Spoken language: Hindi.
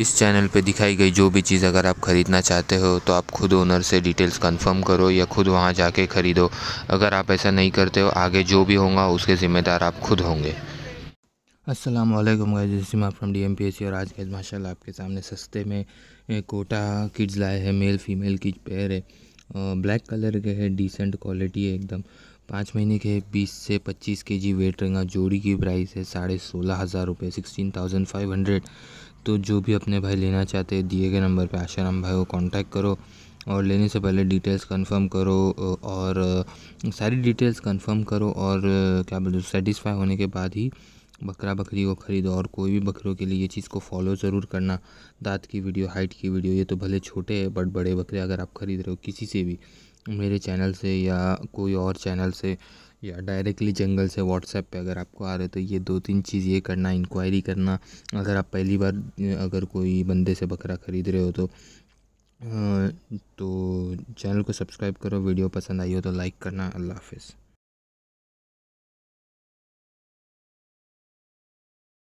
इस चैनल पे दिखाई गई जो भी चीज़ अगर आप ख़रीदना चाहते हो तो आप खुद ओनर से डिटेल्स कंफर्म करो या खुद वहाँ जाके ख़रीदो अगर आप ऐसा नहीं करते हो आगे जो भी होगा उसके ज़िम्मेदार आप खुद होंगे असलम गाइजिमा from D M P S C और आज के माशाल्लाह आपके सामने सस्ते में कोटा किड्स लाए हैं मेल फीमेल की पैर है ब्लैक कलर के है डिसेंट क्वालिटी है एकदम पाँच महीने के बीस से पच्चीस के जी वेट रहेगा जोड़ी की प्राइस है साढ़े सोलह हज़ार रुपये सिक्सटीन थाउजेंड फाइव हंड्रेड तो जो भी अपने भाई लेना चाहते हैं दिए गए नंबर पे आशाराम भाई को कांटेक्ट करो और लेने से पहले डिटेल्स कंफर्म करो और सारी डिटेल्स कंफर्म करो और क्या बोलते सेटिस्फाई होने के बाद ही बकरा बकरी को ख़रीदो और कोई भी बकरों के लिए ये चीज़ को फॉलो ज़रूर करना दांत की वीडियो हाइट की वीडियो ये तो भले छोटे हैं बट बड़े बकरे अगर आप ख़रीद रहे हो किसी से भी मेरे चैनल से या कोई और चैनल से या डायरेक्टली जंगल से व्हाट्सएप पे अगर आपको आ रहे तो ये दो तीन चीज़ ये करना इंक्वायरी करना अगर आप पहली बार अगर कोई बंदे से बकरा ख़रीद रहे हो तो तो चैनल को सब्सक्राइब करो वीडियो पसंद आई हो तो लाइक करना अल्लाह हाफिज़